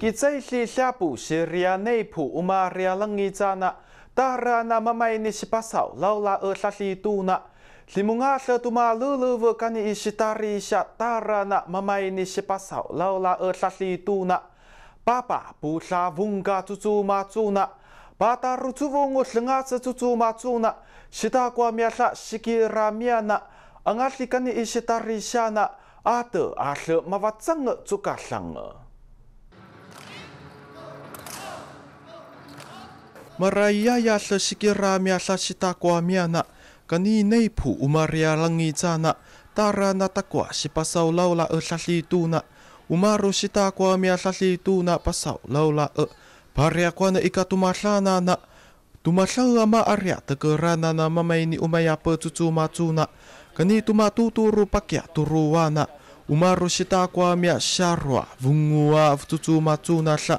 Ki tsai shi shabu shi ria neipu uma ria langi zana, tahra na mamai ni shi pasau lau la e shashi tu na. Limu nga shi tu ma lu lu vu kani i shi tari isha tahra na mamai ni shi pasau lau la e shashi tu na. Papa bu sha vunga tu tu na. Ba ta shi nga tu tu na. Shi ta mia sha shi mia na. Angasli kani i shi na. Ate a shi ma va tsang Marai ia ia lle sikira mi a na, miana, gan i neipu umaria langi tana, tara na takwa si pasau laula e lle tuna. Umaru si takwa mi a lle tuna pasau laula e. Paria na ika tumalana na, tumalau ama aria tegerana na mamaini umaya pe cucu matuna, gan i tumatuturu pakia turuwana. Umaru si takwa mi a syarwa, vungua vtucu matuna lle.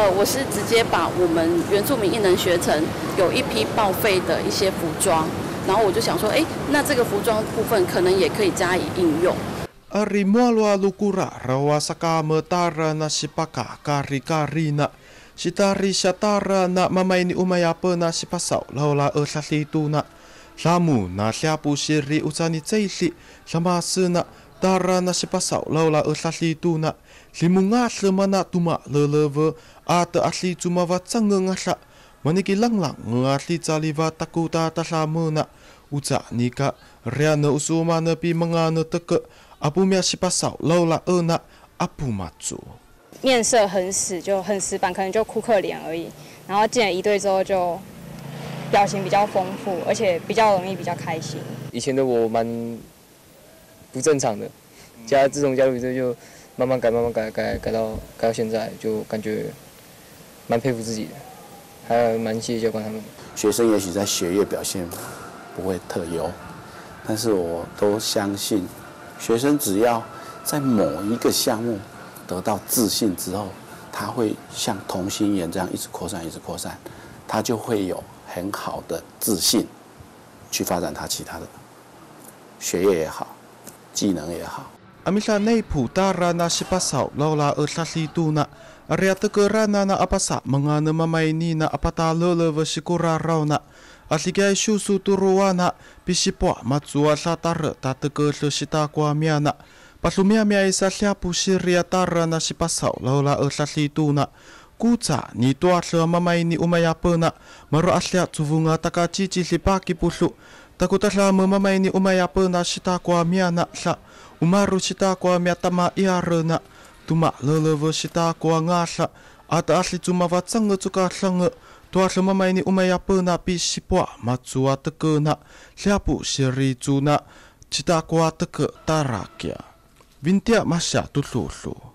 呃，我是直接把我们原住民艺人学成有一批报废的一些服装，然后我就想说，哎，那这个服装部分可能也可以加以应用。大家那十八岁，老了二十岁，那，是么个世面啊？他妈勒勒个，阿特阿十只么话讲个啥？么呢？给冷冷个阿十只离娃，打勾打打上门呐？乌扎尼卡，人家那乌苏曼那比么个那特个，阿布么十八岁，老了二那阿布嘛做。面色很死，就很死板，可能就扑克脸而已。然后进来一对之后，就表情比较丰富，而且比较容易，比较开心。以前的我们。不正常的，加自从加入比后就慢慢改，慢慢改，改改到改到现在，就感觉蛮佩服自己的，还蛮谢教官他们。学生也许在学业表现不会特优，但是我都相信，学生只要在某一个项目得到自信之后，他会像同心圆这样一直扩散，一直扩散，他就会有很好的自信去发展他其他的学业也好。技能也好。阿米拉内普达拉那西巴少劳拉尔萨西杜那。Ariata ke rana na apasa mga namamaini na apatalele wa sikura raw na asigay shusu turuwa na pisipwa matsua satara tateke sesita kwa miana pasumia mia isa siapu siria tara na sipasaw laula esasitu na kuca ni tuasa mamaini umaya pena maru asya tuvunga taka cici sipaki pusu takutala mama maini uma ya pe na shita kwa mia na sa uma ru shita kwa mia tama ia re na tuma lele vo shita kwa nga sa ata asli tuma va tsanga tsuka tsanga tua se mama ini uma ya pe na pi shipua ma tsua teke na siapu shiri tsuna shita kwa teke tarakia vintia masya tutsu tsu